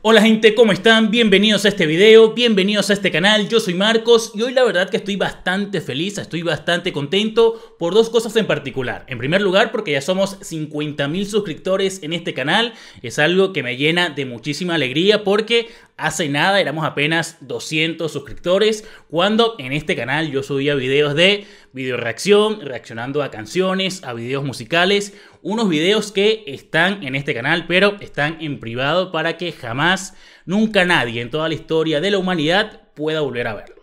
Hola gente, ¿cómo están? Bienvenidos a este video, bienvenidos a este canal, yo soy Marcos y hoy la verdad que estoy bastante feliz, estoy bastante contento por dos cosas en particular. En primer lugar porque ya somos 50.000 suscriptores en este canal, es algo que me llena de muchísima alegría porque hace nada éramos apenas 200 suscriptores cuando en este canal yo subía videos de video reacción, reaccionando a canciones, a videos musicales, unos videos que están en este canal, pero están en privado para que jamás, nunca nadie en toda la historia de la humanidad pueda volver a verlo.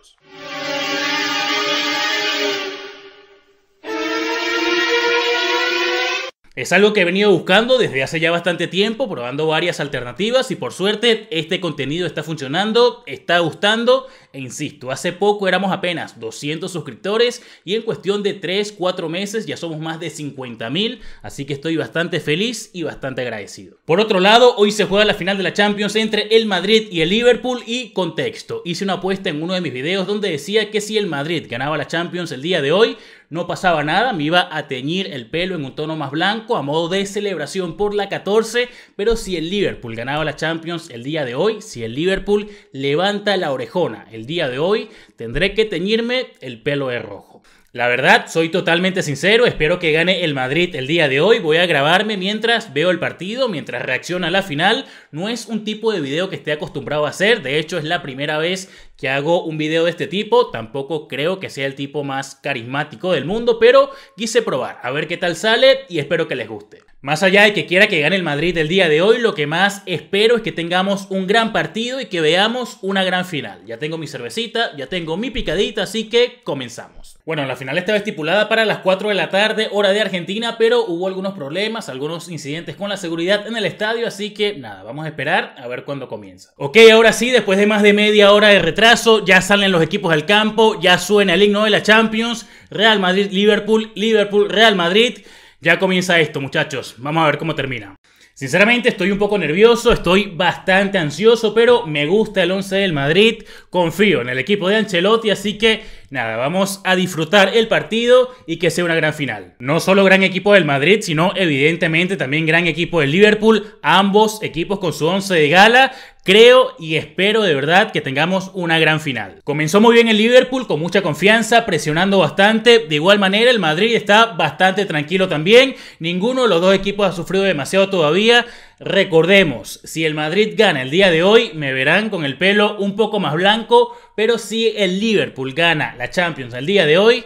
Es algo que he venido buscando desde hace ya bastante tiempo, probando varias alternativas y por suerte este contenido está funcionando, está gustando e insisto, hace poco éramos apenas 200 suscriptores y en cuestión de 3, 4 meses ya somos más de 50 mil, así que estoy bastante feliz y bastante agradecido. Por otro lado, hoy se juega la final de la Champions entre el Madrid y el Liverpool y contexto. Hice una apuesta en uno de mis videos donde decía que si el Madrid ganaba la Champions el día de hoy, no pasaba nada, me iba a teñir el pelo en un tono más blanco a modo de celebración por la 14, pero si el Liverpool ganaba la Champions el día de hoy, si el Liverpool levanta la orejona el día de hoy, tendré que teñirme el pelo de rojo. La verdad, soy totalmente sincero, espero que gane el Madrid el día de hoy. Voy a grabarme mientras veo el partido, mientras reacciona a la final. No es un tipo de video que esté acostumbrado a hacer, de hecho es la primera vez que hago un video de este tipo. Tampoco creo que sea el tipo más carismático del mundo, pero quise probar, a ver qué tal sale y espero que les guste. Más allá de que quiera que gane el Madrid el día de hoy, lo que más espero es que tengamos un gran partido y que veamos una gran final. Ya tengo mi cervecita, ya tengo mi picadita, así que comenzamos. Bueno, la final estaba estipulada para las 4 de la tarde, hora de Argentina, pero hubo algunos problemas, algunos incidentes con la seguridad en el estadio, así que nada, vamos a esperar a ver cuándo comienza. Ok, ahora sí, después de más de media hora de retraso, ya salen los equipos al campo, ya suena el himno de la Champions, Real Madrid, Liverpool, Liverpool, Real Madrid. Ya comienza esto, muchachos. Vamos a ver cómo termina. Sinceramente estoy un poco nervioso, estoy bastante ansioso, pero me gusta el 11 del Madrid, confío en el equipo de Ancelotti, así que nada, vamos a disfrutar el partido y que sea una gran final. No solo gran equipo del Madrid, sino evidentemente también gran equipo del Liverpool, ambos equipos con su once de gala, Creo y espero de verdad que tengamos una gran final. Comenzó muy bien el Liverpool con mucha confianza, presionando bastante. De igual manera el Madrid está bastante tranquilo también. Ninguno de los dos equipos ha sufrido demasiado todavía. Recordemos, si el Madrid gana el día de hoy, me verán con el pelo un poco más blanco, pero si el Liverpool gana la Champions el día de hoy,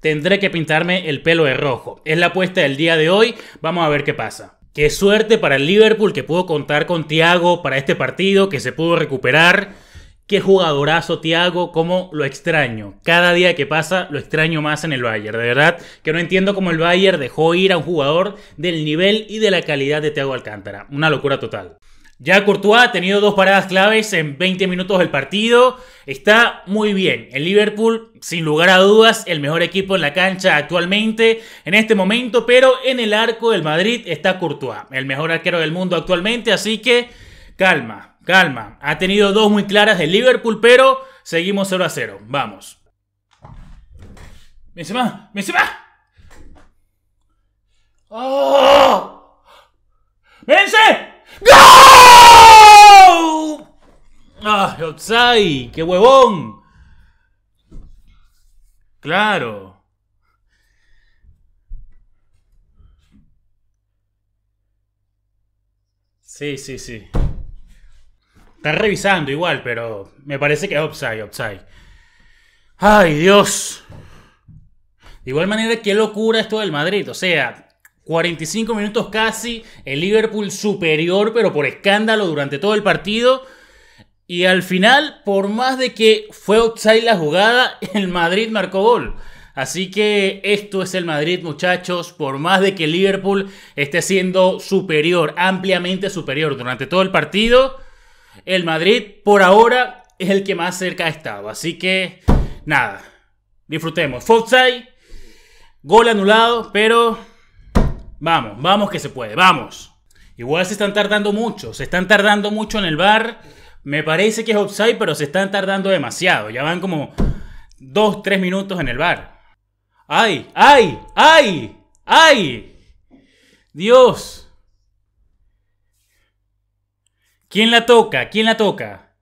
tendré que pintarme el pelo de rojo. Es la apuesta del día de hoy, vamos a ver qué pasa. Qué suerte para el Liverpool que pudo contar con Thiago para este partido, que se pudo recuperar. Qué jugadorazo, Tiago, cómo lo extraño. Cada día que pasa lo extraño más en el Bayern. De verdad que no entiendo cómo el Bayern dejó ir a un jugador del nivel y de la calidad de Tiago Alcántara. Una locura total. Ya Courtois ha tenido dos paradas claves en 20 minutos del partido. Está muy bien. El Liverpool, sin lugar a dudas, el mejor equipo en la cancha actualmente, en este momento, pero en el arco del Madrid está Courtois, el mejor arquero del mundo actualmente. Así que calma, calma. Ha tenido dos muy claras de Liverpool, pero seguimos 0 a 0. Vamos. Benzema, Benzema. ¡Oh! ¡Vence! ¡Gol! ¡Ah, Otsai! ¡Qué huevón! Claro. Sí, sí, sí. Está revisando igual, pero me parece que es upside, upside. ¡Ay, Dios! De igual manera, qué locura esto del Madrid. O sea, 45 minutos casi, el Liverpool superior, pero por escándalo durante todo el partido. Y al final, por más de que fue upside la jugada, el Madrid marcó gol. Así que esto es el Madrid, muchachos. Por más de que el Liverpool esté siendo superior, ampliamente superior durante todo el partido, el Madrid por ahora es el que más cerca ha estado. Así que, nada, disfrutemos. Foxai, gol anulado, pero vamos, vamos que se puede, vamos. Igual se están tardando mucho, se están tardando mucho en el bar. Me parece que es offside, pero se están tardando demasiado. Ya van como 2, 3 minutos en el bar. ¡Ay! ¡Ay! ¡Ay! ¡Ay! ¡Dios! ¿Quién la toca? ¿Quién la toca?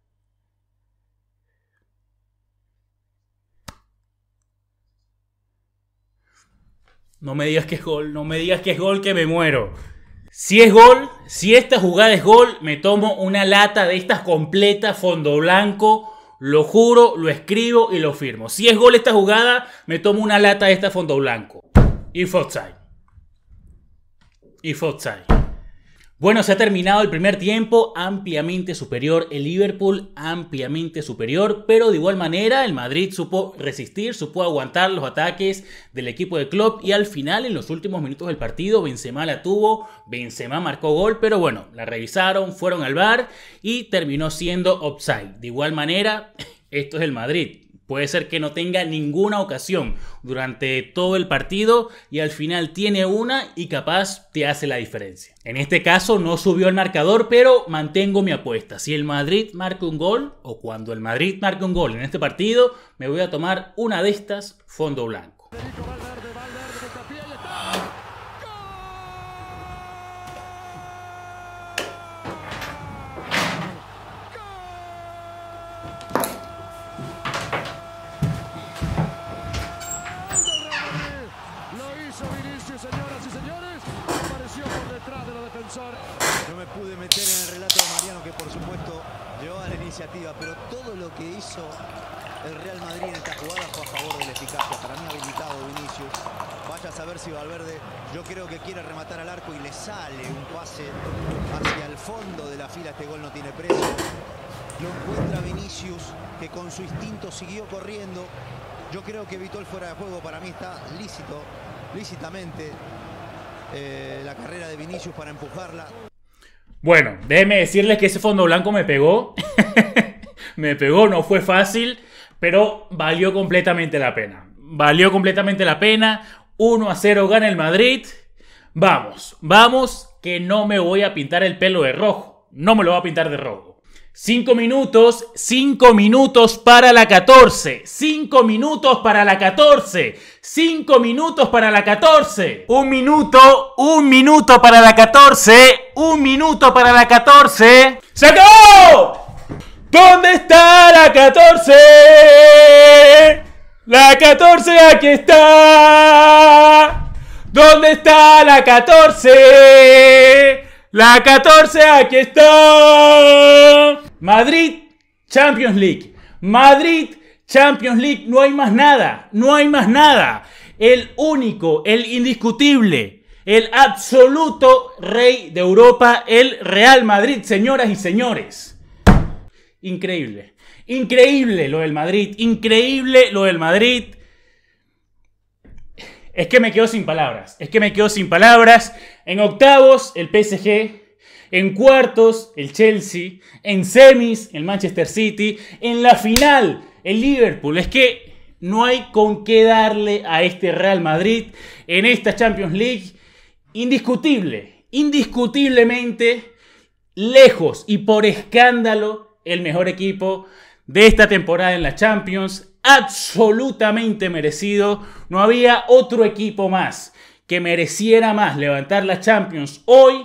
No me digas que es gol, no me digas que es gol que me muero. Si es gol, si esta jugada es gol, me tomo una lata de estas completas, fondo blanco, lo juro, lo escribo y lo firmo. Si es gol esta jugada, me tomo una lata de esta fondo blanco. Y forza, Y forza. Bueno, se ha terminado el primer tiempo, ampliamente superior el Liverpool, ampliamente superior, pero de igual manera el Madrid supo resistir, supo aguantar los ataques del equipo de Klopp y al final en los últimos minutos del partido Benzema la tuvo, Benzema marcó gol, pero bueno, la revisaron, fueron al bar y terminó siendo offside. De igual manera, esto es el Madrid. Puede ser que no tenga ninguna ocasión durante todo el partido y al final tiene una y capaz te hace la diferencia. En este caso no subió el marcador, pero mantengo mi apuesta. Si el Madrid marca un gol o cuando el Madrid marca un gol en este partido, me voy a tomar una de estas fondo blanco. De meter en el relato de Mariano, que por supuesto a la iniciativa, pero todo lo que hizo el Real Madrid en esta jugada fue a favor de la eficacia. Para mí habilitado Vinicius. Vaya a saber si Valverde, yo creo que quiere rematar al arco y le sale un pase hacia el fondo de la fila. Este gol no tiene precio. Lo encuentra Vinicius, que con su instinto siguió corriendo. Yo creo que evitó el fuera de juego. Para mí está lícito, lícitamente, eh, la carrera de Vinicius para empujarla. Bueno, déjenme decirles que ese fondo blanco me pegó. me pegó, no fue fácil, pero valió completamente la pena. Valió completamente la pena. 1 a 0 gana el Madrid. Vamos, vamos, que no me voy a pintar el pelo de rojo. No me lo voy a pintar de rojo. 5 minutos, 5 minutos para la 14. 5 minutos para la 14. 5 minutos para la 14. Un minuto, un minuto para la 14. Un minuto para la 14. ¡Se ¿Dónde está la 14? La 14 aquí está. ¿Dónde está la 14? La 14 aquí está. Madrid Champions League. Madrid Champions League, no hay más nada, no hay más nada. El único, el indiscutible, el absoluto rey de Europa, el Real Madrid, señoras y señores. Increíble, increíble lo del Madrid, increíble lo del Madrid. Es que me quedo sin palabras, es que me quedo sin palabras. En octavos, el PSG en cuartos, el Chelsea. En semis, el Manchester City. En la final, el Liverpool. Es que no hay con qué darle a este Real Madrid en esta Champions League. Indiscutible, indiscutiblemente, lejos y por escándalo, el mejor equipo de esta temporada en la Champions. Absolutamente merecido. No había otro equipo más que mereciera más levantar la Champions hoy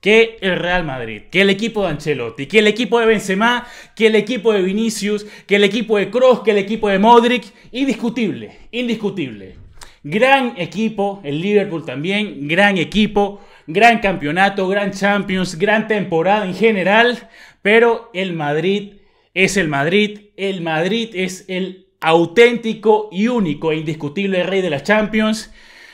que el Real Madrid, que el equipo de Ancelotti, que el equipo de Benzema, que el equipo de Vinicius, que el equipo de Kroos, que el equipo de Modric, indiscutible, indiscutible. Gran equipo, el Liverpool también, gran equipo, gran campeonato, gran Champions, gran temporada en general, pero el Madrid es el Madrid, el Madrid es el auténtico y único e indiscutible rey de las Champions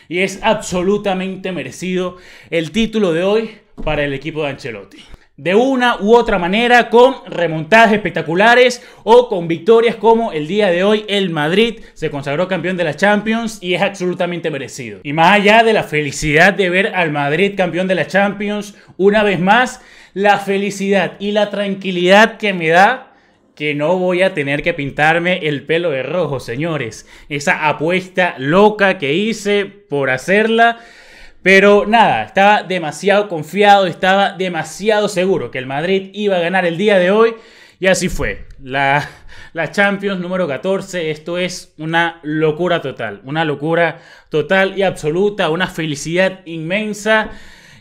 y es absolutamente merecido el título de hoy para el equipo de Ancelotti de una u otra manera con remontadas espectaculares o con victorias como el día de hoy el Madrid se consagró campeón de la Champions y es absolutamente merecido. Y más allá de la felicidad de ver al Madrid campeón de la Champions, una vez más, la felicidad y la tranquilidad que me da que no voy a tener que pintarme el pelo de rojo, señores. Esa apuesta loca que hice por hacerla pero nada, estaba demasiado confiado, estaba demasiado seguro que el Madrid iba a ganar el día de hoy. Y así fue. La, Champions número 14. Esto es una locura total. Una locura total y absoluta. Una felicidad inmensa.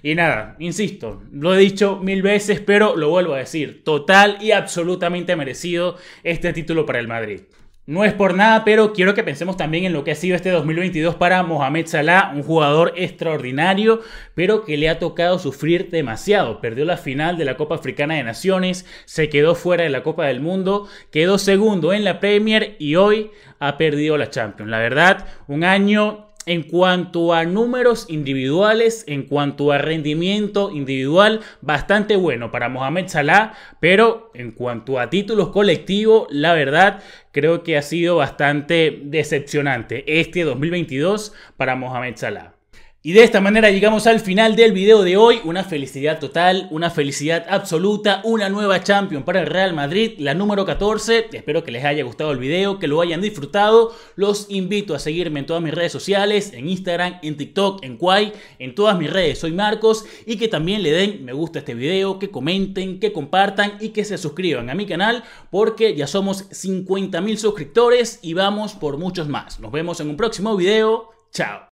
Y nada, insisto, lo he dicho mil veces, pero lo vuelvo a decir, total y absolutamente merecido este título para el Madrid. No es por nada, pero quiero que pensemos también en lo que ha sido este 2022 para Mohamed Salah, un jugador extraordinario, pero que le ha tocado sufrir demasiado. Perdió la final de la Copa Africana de Naciones, se quedó fuera de la Copa del Mundo, quedó segundo en la Premier y hoy ha perdido la Champions. La verdad, un año en cuanto a números individuales, en cuanto a rendimiento individual, bastante bueno para Mohamed Salah, pero en cuanto a títulos colectivos, la verdad creo que ha sido bastante decepcionante este 2022 para Mohamed Salah. Y de esta manera llegamos al final del video de hoy, una felicidad total, una felicidad absoluta, una nueva Champion para el Real Madrid, la número 14, espero que les haya gustado el video, que lo hayan disfrutado, los invito a seguirme en todas mis redes sociales, en Instagram, en TikTok, en Quai, en todas mis redes, soy Marcos, y que también le den me gusta a este video, que comenten, que compartan y que se suscriban a mi canal, porque ya somos 50.000 suscriptores y vamos por muchos más. Nos vemos en un próximo video, chao.